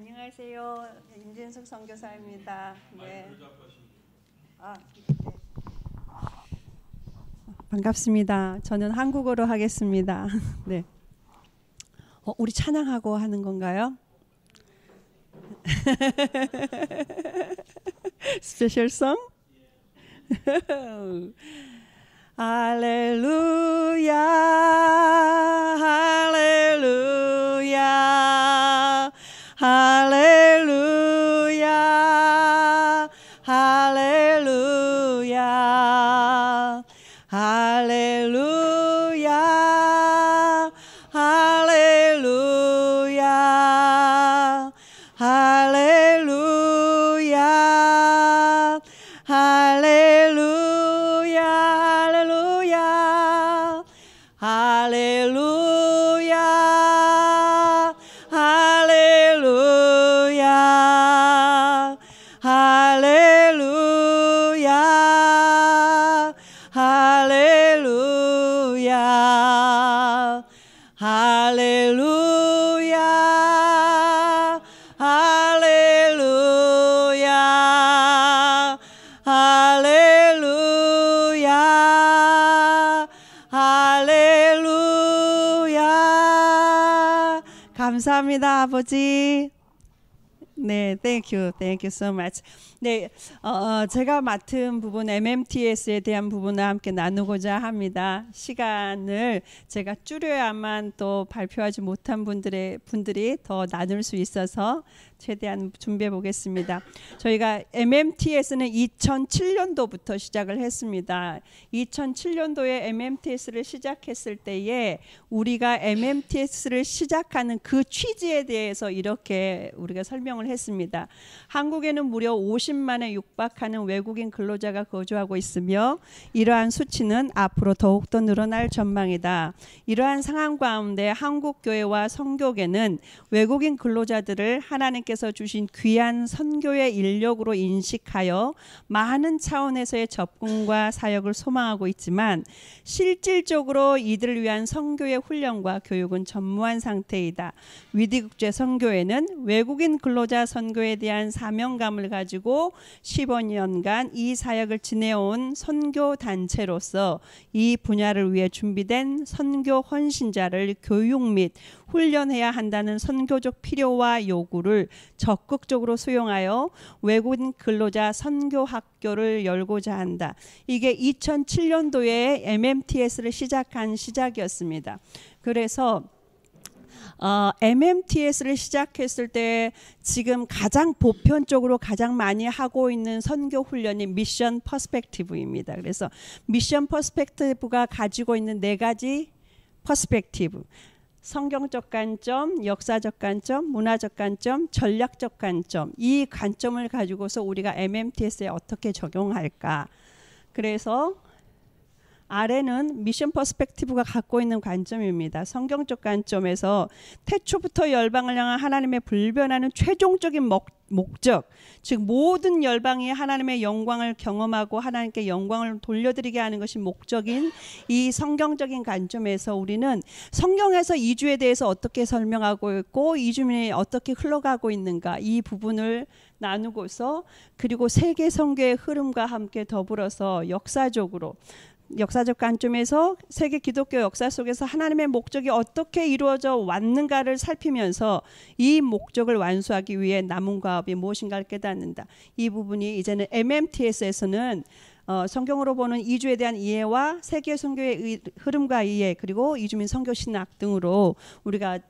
안녕하세요. 임진숙 선교사입니다. 네. 아, 네. 반갑습니다. 저는 한국어로 하겠습니다. 네. 어, 우리 찬양하고 하는 건가요? 스페셜 송? 할렐루야 할렐루야 Hallelujah. 我知。thank you, thank you so much. 네, 어, 어 제가 맡은 부분 MMTS에 대한 부분을 함께 나누고자 합니다. 시간을 제가 줄여야만 또 발표하지 못한 분들의 분들이 더 나눌 수 있어서 최대한 준비해 보겠습니다. 저희가 MMTS는 2007년도부터 시작을 했습니다. 2007년도에 MMTS를 시작했을 때에 우리가 MMTS를 시작하는 그 취지에 대해서 이렇게 우리가 설명을 했습니다. 있습니다. 한국에는 무려 50만에 육박하는 외국인 근로자가 거주하고 있으며 이러한 수치는 앞으로 더욱더 늘어날 전망이다. 이러한 상황 가운데 한국 교회와 선교계는 외국인 근로자들을 하나님께서 주신 귀한 선교의 인력으로 인식하여 많은 차원에서의 접근과 사역을 소망하고 있지만 실질적으로 이들을 위한 선교의 훈련과 교육은 전무한 상태이다. 위디국제 선교회는 외국인 근로자 선교의 선교에 대한 사명감을 가지고 15년간 이 사역을 지내온 선교 단체로서 이 분야를 위해 준비된 선교 헌신자를 교육 및 훈련해야 한다는 선교적 필요와 요구를 적극적으로 수용하여 외국인 근로자 선교 학교를 열고자 한다. 이게 2007년도에 MMTS를 시작한 시작이었습니다. 그래서 어, MMTS를 시작했을 때 지금 가장 보편적으로 가장 많이 하고 있는 선교 훈련이 미션 퍼스펙티브입니다. 그래서 미션 퍼스펙티브가 가지고 있는 네 가지 퍼스펙티브. 성경적 관점, 역사적 관점, 문화적 관점, 전략적 관점 이 관점을 가지고서 우리가 MMTS에 어떻게 적용할까? 그래서 아래는 미션 퍼스펙티브가 갖고 있는 관점입니다. 성경적 관점에서 태초부터 열방을 향한 하나님의 불변하는 최종적인 목, 목적, 즉 모든 열방이 하나님의 영광을 경험하고 하나님께 영광을 돌려드리게 하는 것이 목적인 이 성경적인 관점에서 우리는 성경에서 이주에 대해서 어떻게 설명하고 있고 이주민이 어떻게 흘러가고 있는가 이 부분을 나누고서 그리고 세계 성교의 흐름과 함께 더불어서 역사적으로 역사적 관점에서 세계 기독교 역사 속에서 하나님의 목적이 어떻게 이루어져 왔는가를 살피면서 이 목적을 완수하기 위해 남은 과업이 무엇인가를 깨닫는다. 이 부분이 이제는 MMTS에서는 어, 성경으로 보는 이주에 대한 이해와 세계 선교의 흐름과 이해 그리고 이주민 선교 신학 등으로 우리가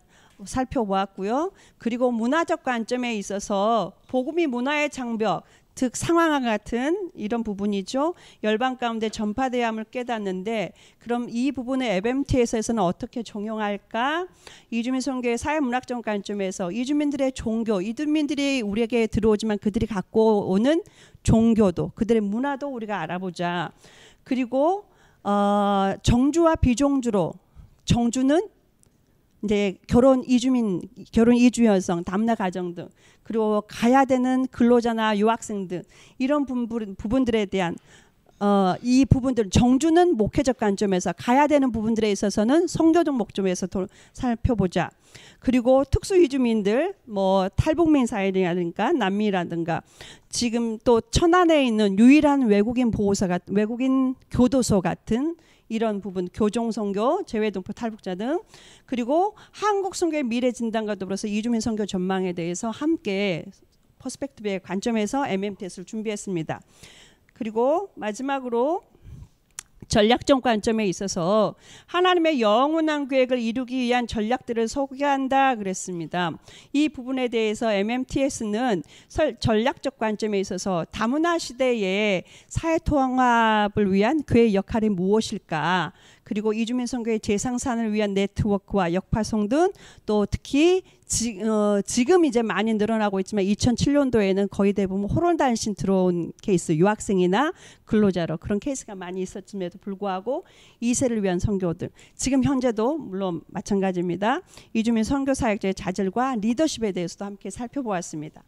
살펴보았고요. 그리고 문화적 관점에 있어서 복음이 문화의 장벽, 즉 상황과 같은 이런 부분이죠. 열방 가운데 전파되함을 깨닫는데 그럼 이 부분을 에베티에서는 어떻게 적용할까? 이주민 선교의 사회문학적 관점에서 이주민들의 종교, 이주민들이 우리에게 들어오지만 그들이 갖고 오는 종교도 그들의 문화도 우리가 알아보자. 그리고 어, 정주와 비정주로 정주는 이제 결혼 이주민, 결혼 이주 여성, 담나 가정 등 그리고 가야 되는 근로자나 유학생 등 이런 부분, 부분들에 대한 어, 이 부분들 정주는 목회적 관점에서 가야 되는 부분들에 있어서는 성교적 목적에서 살펴보자. 그리고 특수 이주민들 뭐 탈북민 사회라든가 남미라든가 지금 또 천안에 있는 유일한 외국인 보호사가 외국인 교도소 같은 이런 부분 교종 선교 재외 동포 탈북자 등 그리고 한국 선교의 미래 진단과 더불어서 이주민 선교 전망에 대해서 함께 퍼스펙트브의 관점에서 MMTS를 준비했습니다. 그리고 마지막으로 전략적 관점에 있어서 하나님의 영원한 계획을 이루기 위한 전략들을 소개한다 그랬습니다. 이 부분에 대해서 MMTS는 전략적 관점에 있어서 다문화 시대에 사회 통합을 위한 그의 역할이 무엇일까? 그리고 이주민 선교의 재상산을 위한 네트워크와 역파송 등 또 특히 지, 어, 지금 이제 많이 늘어나고 있지만 2007년도에는 거의 대부분 호론 단신 들어온 케이스 유학생이나 근로자로 그런 케이스가 많이 있었음에도 불구하고 이세를 위한 선교들 지금 현재도 물론 마찬가지입니다. 이주민 선교 사역자의 자질과 리더십에 대해서도 함께 살펴보았습니다.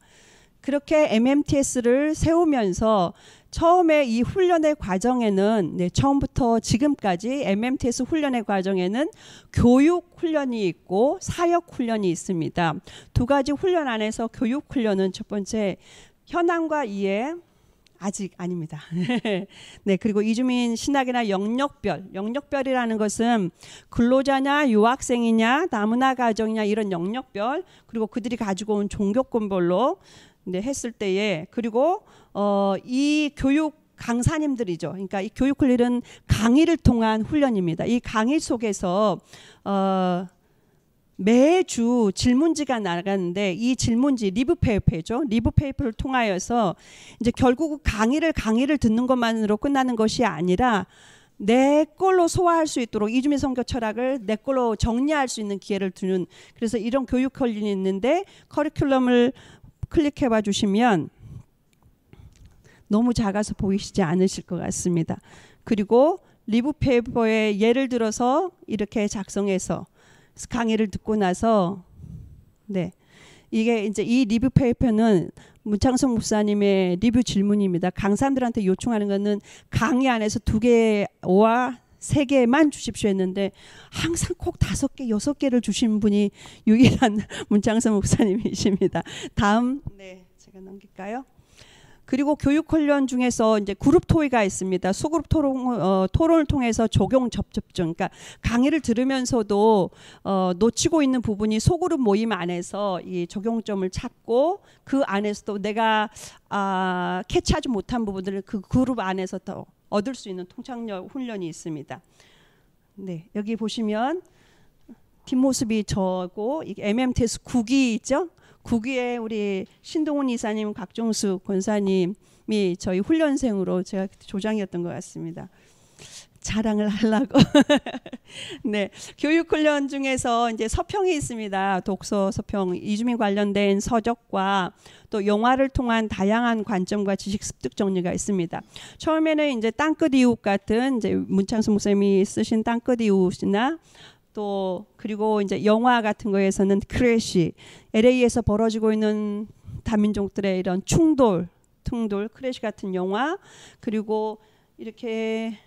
그렇게 MMTS를 세우면서 처음에 이 훈련의 과정에는 네, 처음부터 지금까지 MMTS 훈련의 과정에는 교육 훈련이 있고 사역 훈련이 있습니다. 두 가지 훈련 안에서 교육 훈련은 첫 번째 현황과 이해 아직 아닙니다. 네, 그리고 이주민 신학이나 영역별, 영역별이라는 것은 근로자냐, 유학생이냐, 다문화 가정이냐 이런 영역별, 그리고 그들이 가지고 온 종교권별로 네, 했을 때에 그리고 어, 이 교육 강사님들이죠. 그러니까 이 교육을 잃은 강의를 통한 훈련입니다. 이 강의 속에서 어, 매주 질문지가 나가는데 이 질문지 리브 페이퍼죠. 리브 페이퍼를 통하여서 이제 결국 강의를 강의를 듣는 것만으로 끝나는 것이 아니라 내 걸로 소화할 수 있도록 이주민 성교 철학을 내 걸로 정리할 수 있는 기회를 두는 그래서 이런 교육 컬린이 있는데 커리큘럼을 클릭해 봐 주시면 너무 작아서 보이시지 않으실 것 같습니다. 그리고 리뷰 페이퍼에 예를 들어서 이렇게 작성해서 강의를 듣고 나서 네. 이게 이제 이 리뷰 페이퍼는 문창성 목사님의 리뷰 질문입니다. 강사들한테 요청하는 것은 강의 안에서 두 개와 세 개만 주십시오 했는데 항상 꼭 다섯 개, 여섯 개를 주신 분이 유일한 문창선 목사님이십니다. 다음 네, 제가 넘길까요? 그리고 교육 훈련 중에서 이제 그룹 토의가 있습니다. 소그룹 토론 어, 토론을 통해서 적용 접접증. 그러니까 강의를 들으면서도 어, 놓치고 있는 부분이 소그룹 모임 안에서 이 적용점을 찾고 그 안에서도 내가 아, 캐치하지 못한 부분들을 그 그룹 안에서 더 얻을 수 있는 통찰력 훈련이 있습니다. 네, 여기 보시면 뒷모습이 저고 MM 테스 9기 있죠? 9기에 우리 신동훈 이사님, 각종수 권사님이 저희 훈련생으로 제가 조장이었던 것 같습니다. 자랑을 하려고. 네. 교육훈련 중에서 이제 서평이 있습니다. 독서 서평, 이주민 관련된 서적과 또 영화를 통한 다양한 관점과 지식 습득 정리가 있습니다. 처음에는 이제 땅끝 이웃 같은 이제 문창수 목사님이 쓰신 땅끝 이웃이나 또 그리고 이제 영화 같은 거에서는 크래시, LA에서 벌어지고 있는 다민족들의 이런 충돌, 충돌, 크래쉬 같은 영화 그리고 이렇게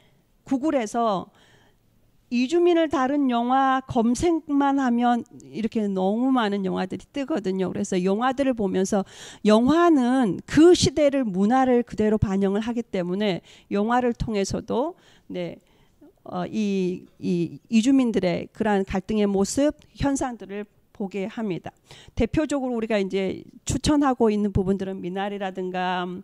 구글에서 이주민을 다룬 영화 검색만 하면 이렇게 너무 많은 영화들이 뜨거든요. 그래서 영화들을 보면서 영화는 그 시대를 문화를 그대로 반영을 하기 때문에 영화를 통해서도 네. 어, 이, 이 이주민들의 그러한 갈등의 모습 현상들을 보게 합니다. 대표적으로 우리가 이제 추천하고 있는 부분들은 미나리라든가 음,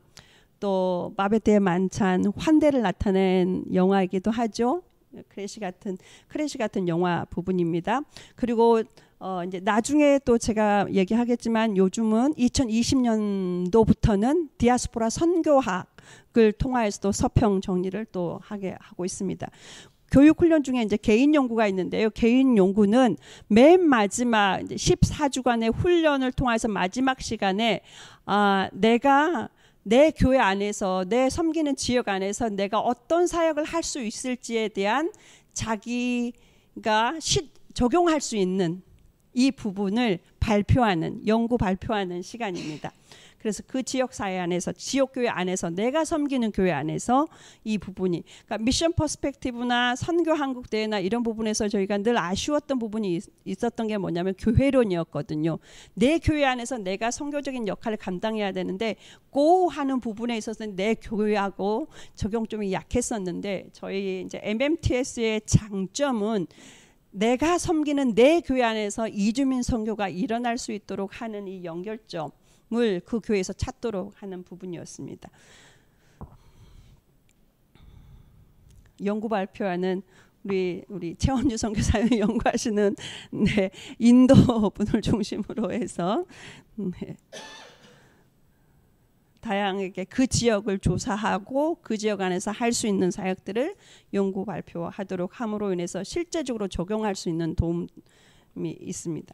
또 마베트의 만찬 환대를 나타낸 영화이기도 하죠. 크래시 같은 크래시 같은 영화 부분입니다. 그리고 어 이제 나중에 또 제가 얘기하겠지만 요즘은 2020년도부터는 디아스포라 선교학을 통하여서 또 서평 정리를 또 하게 하고 있습니다. 교육 훈련 중에 이제 개인 연구가 있는데요. 개인 연구는 맨 마지막 14주간의 훈련을 통해서 마지막 시간에 아 내가 내 교회 안에서 내 섬기는 지역 안에서 내가 어떤 사역을 할 수 있을지에 대한 자기가 시, 적용할 수 있는 이 부분을 발표하는 연구 발표하는 시간입니다. 그래서 그 지역 사회 안에서 지역 교회 안에서 내가 섬기는 교회 안에서 이 부분이 그러니까 미션 퍼스펙티브나 선교 한국 대회나 이런 부분에서 저희가 늘 아쉬웠던 부분이 있었던 게 뭐냐면 교회론이었거든요. 내 교회 안에서 내가 선교적인 역할을 감당해야 되는데 고 하는 부분에 있어서는 내 교회하고 적용점이 약했었는데 저희 이제 MMTS의 장점은 내가 섬기는 내 교회 안에서 이주민 선교가 일어날 수 있도록 하는 이 연결점 을그 교회에서 찾도록 하는 부분이었습니다. 연구 발표하는 우리 우리 최원주 선교사님 연구하시는 네, 인도 분을 중심으로 해서 네, 다양하게 그 지역을 조사하고 그 지역 안에서 할 수 있는 사역들을 연구 발표하도록 함으로 인해서 실제적으로 적용할 수 있는 도움이 있습니다.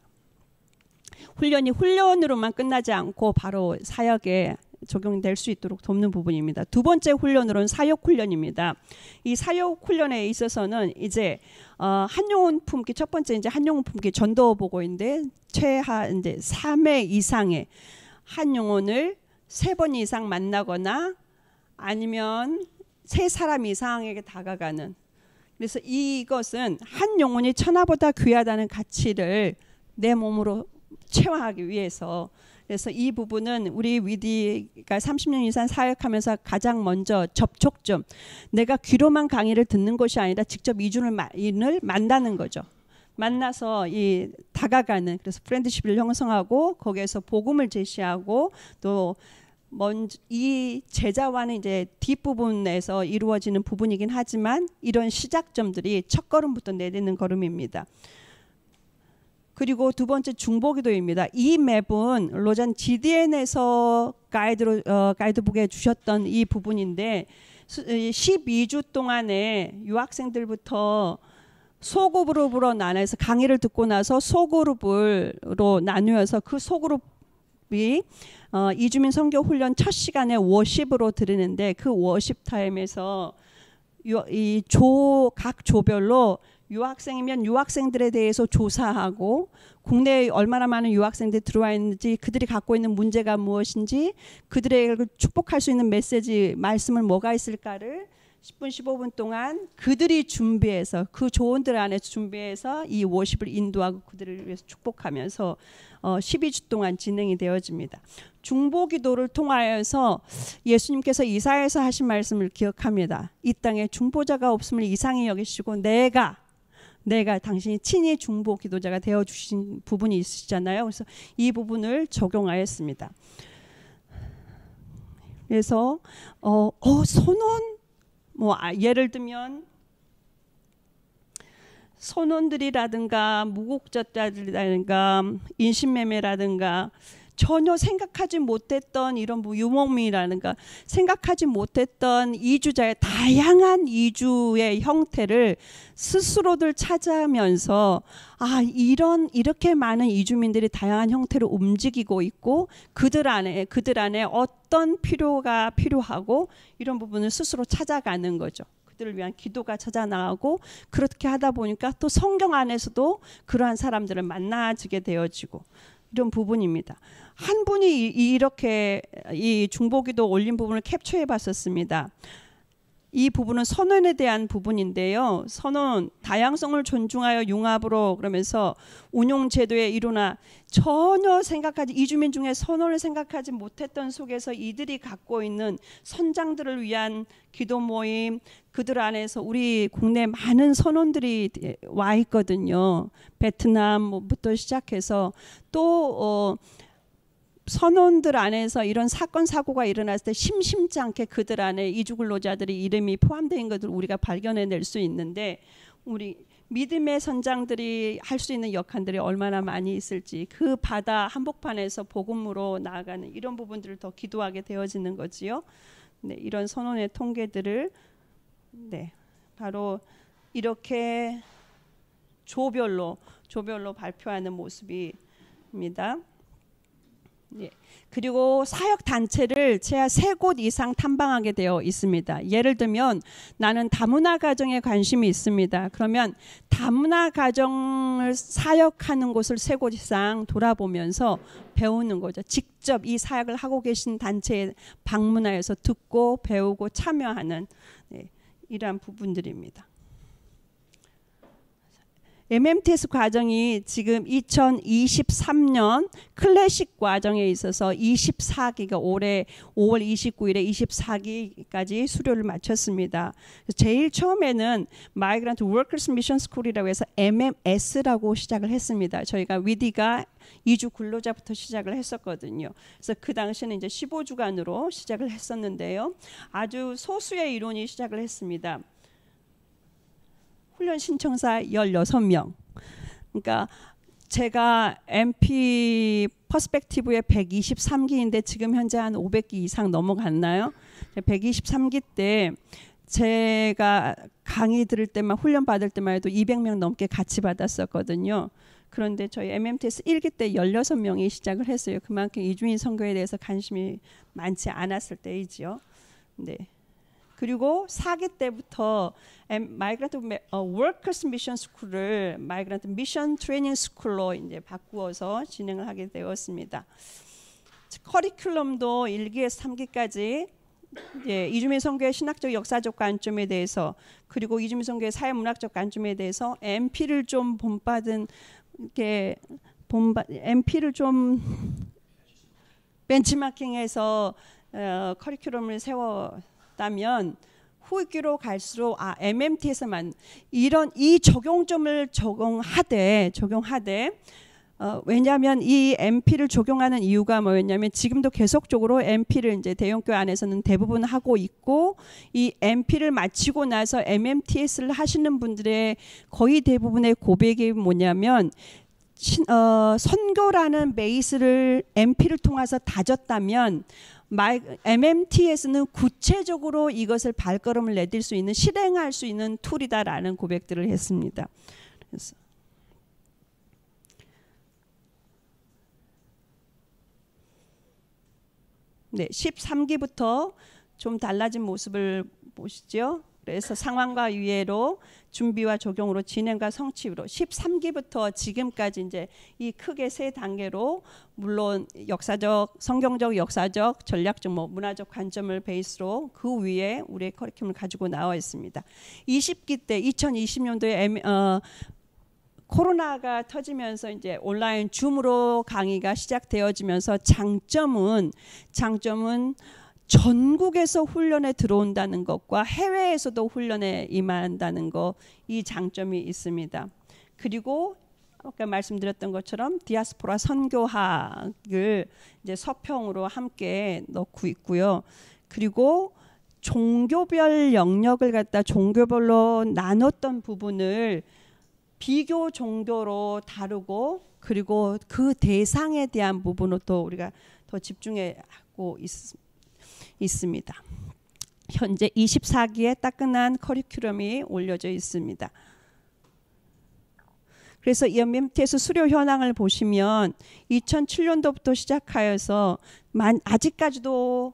훈련이 훈련으로만 끝나지 않고 바로 사역에 적용될 수 있도록 돕는 부분입니다. 두 번째 훈련으로는 사역 훈련입니다. 이 사역 훈련에 있어서는 이제 어, 한용운 품기 첫 번째 이제 한용운 품기 전도 보고인데 최하 이제 3회 이상의 한용운을 세 번 이상 만나거나 아니면 세 사람 이상에게 다가가는 그래서 이것은 한 영혼이 천하보다 귀하다는 가치를 내 몸으로 체화하기 위해서 그래서 이 부분은 우리 위디가 30년 이상 사역하면서 가장 먼저 접촉점 내가 귀로만 강의를 듣는 것이 아니라 직접 이준을 만나는 거죠. 만나서 이 다가가는 그래서 프렌드십을 형성하고 거기에서 복음을 제시하고 또 먼저 이 제자와는 이제 뒷부분에서 이루어지는 부분이긴 하지만 이런 시작점들이 첫 걸음부터 내리는 걸음입니다. 그리고 두 번째 중보기도입니다. 이 맵은 로잔 GDN에서 가이드로 어, 가이드북에 주셨던 이 부분인데 12주 동안에 유학생들부터 소그룹으로 나눠서 강의를 듣고 나서 소그룹으로 나누어서 그 소그룹이 어, 이주민 선교 훈련 첫 시간에 워십으로 들리는데그 워십 타임에서 이 조 각 조별로 유학생이면 유학생들에 대해서 조사하고 국내에 얼마나 많은 유학생들이 들어와 있는지 그들이 갖고 있는 문제가 무엇인지 그들의 축복할 수 있는 메시지 말씀을 뭐가 있을까를 10분 15분 동안 그들이 준비해서 그 조언들 안에 서 준비해서 이 워십을 인도하고 그들을 위해서 축복하면서 어 12주 동안 진행이 되어집니다. 중보 기도를 통하여서 예수님께서 이사에서 하신 말씀을 기억합니다. 이 땅에 중보자가 없음을 이상히 여기시고 내가 내가 당신이 친히 중보 기도자가 되어 주신 부분이 있으시잖아요. 그래서 이 부분을 적용하였습니다. 그래서 어, 어 선언 뭐 아, 예를 들면 선원들이라든가 무국자들이라든가 인신매매라든가 전혀 생각하지 못했던 이런 뭐유목민이라든가 생각하지 못했던 이주자의 다양한 이주의 형태를 스스로들 찾아면서 아 이런 이렇게 많은 이주민들이 다양한 형태로 움직이고 있고 그들 안에 그들 안에 어떤 필요가 필요하고 이런 부분을 스스로 찾아가는 거죠. 들을 위한 기도가 찾아나가고 그렇게 하다 보니까 또 성경 안에서도 그러한 사람들을 만나지게 되어지고 이런 부분입니다. 한 분이 이렇게 이 중보기도 올린 부분을 캡처해 봤었습니다. 이 부분은 선언에 대한 부분인데요. 선언 다양성을 존중하여 융합으로 그러면서 운용 제도의 일원화 전혀 생각하지 이주민 중에 선언을 생각하지 못했던 속에서 이들이 갖고 있는 선장들을 위한 기도 모임 그들 안에서 우리 국내 많은 선원들이 와 있거든요. 베트남부터 뭐 시작해서 또 어, 선원들 안에서 이런 사건 사고가 일어났을 때 심심치 않게 그들 안에 이주근로자들의 이름이 포함된 것을 우리가 발견해낼 수 있는데 우리 믿음의 선장들이 할 수 있는 역할들이 얼마나 많이 있을지 그 바다 한복판에서 복음으로 나아가는 이런 부분들을 더 기도하게 되어지는 거지요. 네, 이런 선언의 통계들을 네, 바로 이렇게 조별로 조별로 발표하는 모습입니다. 예. 그리고 사역 단체를 최하 세 곳 이상 탐방하게 되어 있습니다. 예를 들면 나는 다문화 가정에 관심이 있습니다. 그러면 다문화 가정을 사역하는 곳을 세 곳 이상 돌아보면서 배우는 거죠. 직접 이 사역을 하고 계신 단체에 방문하여서 듣고 배우고 참여하는 예, 이러한 부분들입니다. MMTS 과정이 지금 2023년 클래식 과정에 있어서 24기가 올해 5월 29일에 24기까지 수료를 마쳤습니다. 제일 처음에는 마이그란트 워커스 미션 스쿨이라고 해서 MMS라고 시작을 했습니다. 저희가 위디가 2주 근로자부터 시작을 했었거든요. 그래서 그 당시는 이제 15주간으로 시작을 했었는데요. 아주 소수의 이론이 시작을 했습니다. 훈련 신청사 16명. 그러니까 제가 MP 퍼스펙티브의 123기인데 지금 현재 한 500기 이상 넘어갔나요? 123기 때 제가 강의 들을 때만 훈련 받을 때만 해도 200명 넘게 같이 받았었거든요. 그런데 저희 MMTS 1기 때 16명이 시작을 했어요. 그만큼 이주민 선거에 대해서 관심이 많지 않았을 때이지요. 네. 그리고 사기 때부터 마이그란트 워커스 미션 스쿨을 마이그란트 미션 트레이닝 스쿨로 이제 바꾸어서 진행을 하게 되었습니다. 커리큘럼도 1기에서 3기까지 예, 이주민 선교의 신학적 역사적 관점에 대해서 그리고 이주민 선교의 사회 문학적 관점에 대해서 MP를 좀 본받은 게 본받 MP를 좀 벤치마킹해서 어, 커리큘럼을 세워 왔다면 후기로 갈수록 아 MMT에서만 이런 이 적용점을 적용하되 적용하되 어, 왜냐하면 이 MP를 적용하는 이유가 뭐였냐면 지금도 계속적으로 MP를 이제 대형교회 안에서는 대부분 하고 있고 이 MP를 마치고 나서 MMTS를 하시는 분들의 거의 대부분의 고백이 뭐냐면 신, 어, 선교라는 베이스를 MP를 통해서 다졌다면 MMTS는 구체적으로 이것을 발걸음을 내딜 수 있는 실행할 수 있는 툴이다라는 고백들을 했습니다. 그래서 네, 13기부터 좀 달라진 모습을 보시죠. 그래서 상황과 유예로 준비와 적용으로 진행과 성취로 13기부터 지금까지 이제 이 크게 세 단계로 물론 역사적, 성경적, 역사적, 전략적, 뭐 문화적 관점을 베이스로 그 위에 우리의 커리큘럼을 가지고 나와 있습니다. 20기 때 2020년도에 M, 어, 코로나가 터지면서 이제 온라인 줌으로 강의가 시작되어지면서 장점은 장점은 전국에서 훈련에 들어온다는 것과 해외에서도 훈련에 임한다는 것 이 장점이 있습니다. 그리고 아까 말씀드렸던 것처럼 디아스포라 선교학을 이제 서평으로 함께 넣고 있고요. 그리고 종교별 영역을 갖다 종교별로 나눴던 부분을 비교 종교로 다루고 그리고 그 대상에 대한 부분을 또 우리가 더 집중해 하고 있습니다. 있습니다. 현재 24기의 따끈한 커리큘럼이 올려져 있습니다. 그래서 연민 밑에 수료 현황을 보시면 2007년도부터 시작하여서 만 아직까지도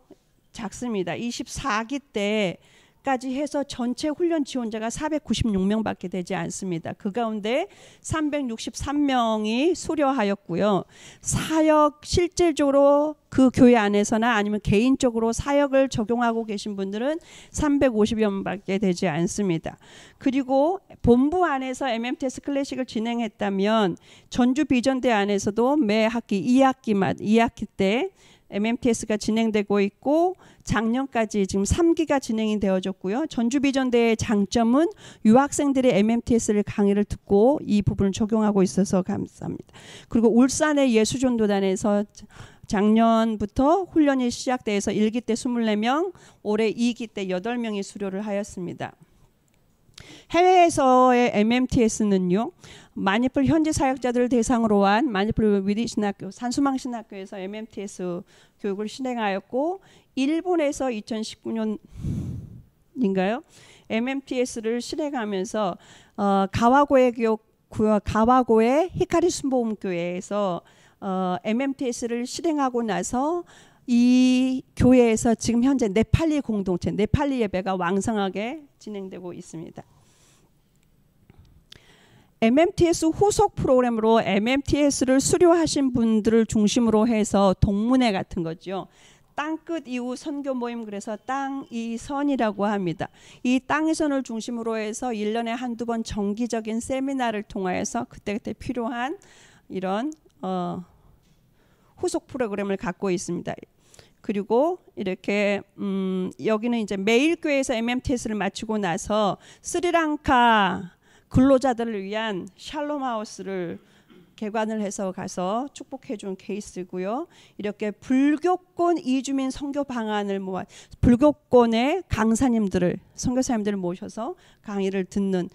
작습니다. 24기 때 까지 해서 전체 훈련 지원자가 496명밖에 되지 않습니다. 그 가운데 363명이 수료하였고요. 사역 실질적으로 그 교회 안에서나 아니면 개인적으로 사역을 적용하고 계신 분들은 350여 명밖에 되지 않습니다. 그리고 본부 안에서 MMTS 클래식을 진행했다면 전주 비전대 안에서도 매 학기 2학기만 2학기 때 MMTS가 진행되고 있고 작년까지 지금 3기가 진행이 되어졌고요. 전주비전대의 장점은 유학생들의 MMTS를 강의를 듣고 이 부분을 적용하고 있어서 감사합니다. 그리고 울산의 예수전도단에서 작년부터 훈련이 시작돼서 1기 때 24명, 올해 2기 때 8명이 수료를 하였습니다. 해외에서의 MMTS는요. 마니풀 현지 사역자들을 대상으로 한 마니풀 위디 신학교 산수망 신학교에서 MMTS 교육을 실행하였고 일본에서 2019년인가요? MMTS를 실행하면서 어, 가와고의 교 그 가와고의 히카리 순복음교회에서 어, MMTS를 실행하고 나서 이 교회에서 지금 현재 네팔리 공동체, 네팔리 예배가 왕성하게 진행되고 있습니다. MMTS 후속 프로그램으로 MMTS를 수료하신 분들을 중심으로 해서 동문회 같은 거죠. 땅끝 이후 선교 모임 그래서 땅이선이라고 합니다. 이 땅이선을 중심으로 해서 1년에 한두 번 정기적인 세미나를 통하서 그때그때 필요한 이런 어, 후속 프로그램을 갖고 있습니다. 그리고 이렇게 음 여기는 이제 매일 교회에서 MMTS를 마치고 나서 스리랑카 근로자들을 위한 샬롬 하우스를 개관을 해서 가서 축복해 준 케이스고요. 이렇게 불교권 이주민 선교 방안을 모아 불교권의 강사님들을 선교사님들을 모셔서 강의를 듣는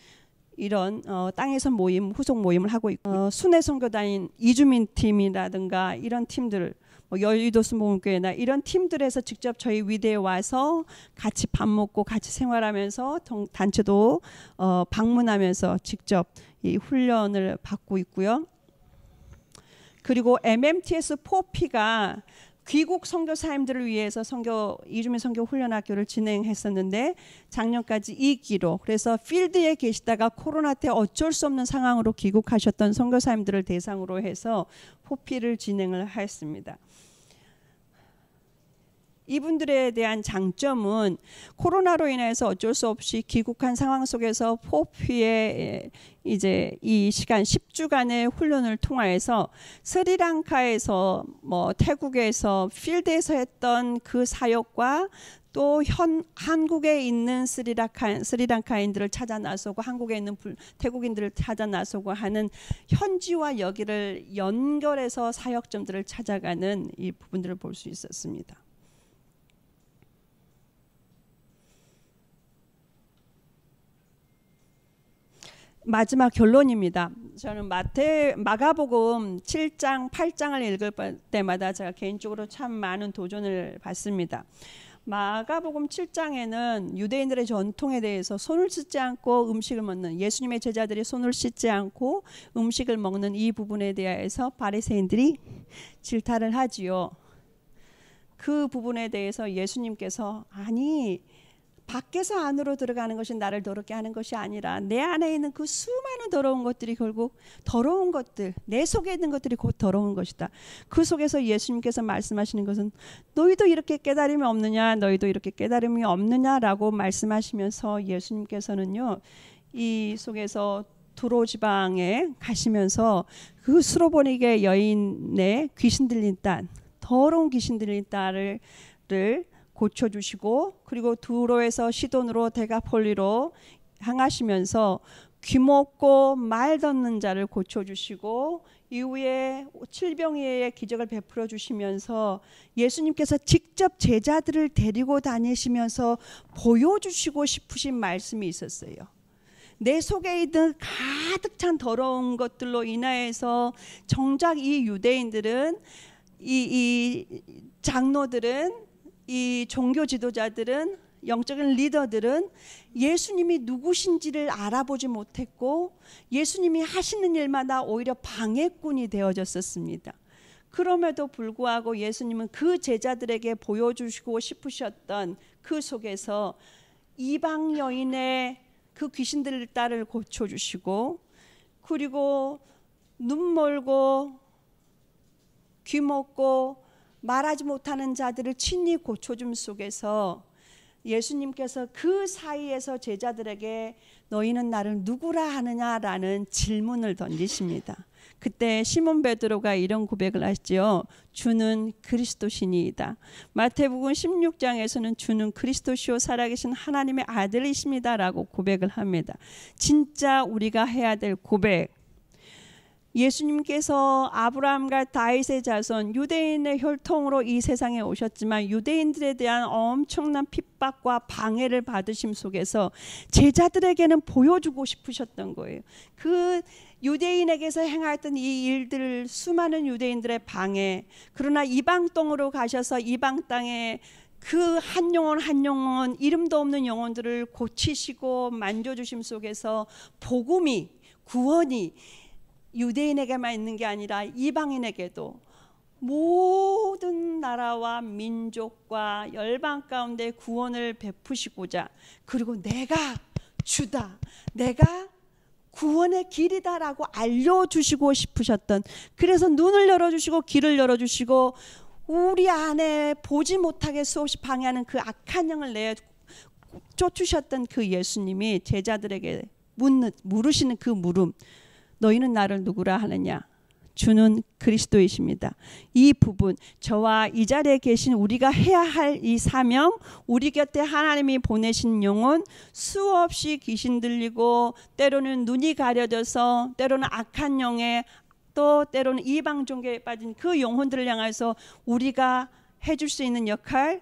이런 어, 땅에서 모임 후속 모임을 하고 있고 어, 순회 선교단인 이주민 팀이라든가 이런 팀들을 뭐 여의도 순복음교회나 이런 팀들에서 직접 저희 위대에 와서 같이 밥 먹고 같이 생활하면서 단체도 어, 방문하면서 직접 이 훈련을 받고 있고요. 그리고 MMTS 4P가 귀국 선교사님들을 위해서 선교 이주민 선교 훈련학교를 진행했었는데 작년까지 2기로 그래서 필드에 계시다가 코로나 때 어쩔 수 없는 상황으로 귀국하셨던 선교사님들을 대상으로 해서 포피를 진행을 했습니다. 이분들에 대한 장점은 코로나로 인해서 어쩔 수 없이 귀국한 상황 속에서 포피의 예, 이제 이 시간 10주간의 훈련을 통하여서 스리랑카에서 뭐 태국에서 필드에서 했던 그 사역과 또 현 한국에 있는 스리랑카 스리랑카인들을 찾아 나서고 한국에 있는 불, 태국인들을 찾아 나서고 하는 현지와 여기를 연결해서 사역점들을 찾아가는 이 부분들을 볼 수 있었습니다. 마지막 결론입니다. 저는 마태 마가복음 7장 8장을 읽을 때마다 제가 개인적으로 참 많은 도전을 받습니다. 마가복음 7장에는 유대인들의 전통에 대해서 손을 씻지 않고 음식을 먹는 예수님의 제자들이 손을 씻지 않고 음식을 먹는 이 부분에 대해서 바리새인들이 질타를 하지요. 그 부분에 대해서 예수님께서 아니 밖에서 안으로 들어가는 것이 나를 더럽게 하는 것이 아니라 내 안에 있는 그 수많은 더러운 것들이 결국 더러운 것들, 내 속에 있는 것들이 곧 더러운 것이다. 그 속에서 예수님께서 말씀하시는 것은 너희도 이렇게 깨달음이 없느냐, 너희도 이렇게 깨달음이 없느냐라고 말씀하시면서 예수님께서는요, 이 속에서 도로 지방에 가시면서 그 수로보니게 여인의 귀신 들린 딸, 더러운 귀신 들린 딸을 고쳐주시고 그리고 두로에서 시돈으로 대가폴리로 향하시면서 귀먹고 말 듣는 자를 고쳐주시고 이후에 칠병이의 기적을 베풀어 주시면서 예수님께서 직접 제자들을 데리고 다니시면서 보여주시고 싶으신 말씀이 있었어요. 내 속에 있는 가득 찬 더러운 것들로 인하여서 정작 이 유대인들은 이, 이 장로들은 이 종교 지도자들은 영적인 리더들은 예수님이 누구신지를 알아보지 못했고 예수님이 하시는 일마다 오히려 방해꾼이 되어졌었습니다. 그럼에도 불구하고 예수님은 그 제자들에게 보여주시고 싶으셨던 그 속에서 이방 여인의 그 귀신들 딸을 고쳐주시고 그리고 눈 멀고 귀 먹고 말하지 못하는 자들을 친히 고쳐줌 속에서 예수님께서 그 사이에서 제자들에게 너희는 나를 누구라 하느냐라는 질문을 던지십니다. 그때 시몬 베드로가 이런 고백을 하시지요. 주는 그리스도신이이다. 마태복음 16장에서는 주는 그리스도시요 살아계신 하나님의 아들이십니다라고 고백을 합니다. 진짜 우리가 해야 될 고백 예수님께서 아브라함과 다윗의 자손 유대인의 혈통으로 이 세상에 오셨지만 유대인들에 대한 엄청난 핍박과 방해를 받으심 속에서 제자들에게는 보여주고 싶으셨던 거예요. 그 유대인에게서 행하였던 이 일들 수많은 유대인들의 방해 그러나 이방 땅으로 가셔서 이방 땅에 그 한 영혼 한 영혼 이름도 없는 영혼들을 고치시고 만져주심 속에서 복음이 구원이 유대인에게만 있는 게 아니라 이방인에게도 모든 나라와 민족과 열방 가운데 구원을 베푸시고자 그리고 내가 주다 내가 구원의 길이다라고 알려주시고 싶으셨던 그래서 눈을 열어주시고 길을 열어주시고 우리 안에 보지 못하게 수없이 방해하는 그 악한 영을 내 쫓으셨던 그 예수님이 제자들에게 묻는 물으시는 그 물음 너희는 나를 누구라 하느냐? 주는 그리스도이십니다. 이 부분, 저와 이 자리에 계신 우리가 해야 할 이 사명, 우리 곁에 하나님이 보내신 영혼, 수없이 귀신 들리고, 때로는 눈이 가려져서, 때로는 악한 영에, 또 때로는 이방 종교에 빠진 그 영혼들을 향해서 우리가 해줄 수 있는 역할,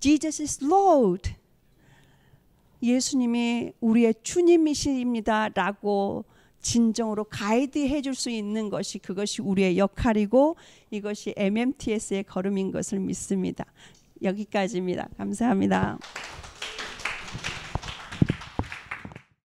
Jesus is Lord. 예수님이 우리의 주님이십니다라고 진정으로 가이드해 줄 수 있는 것이 그것이 우리의 역할이고 이것이 MMTS의 걸음인 것을 믿습니다. 여기까지입니다. 감사합니다.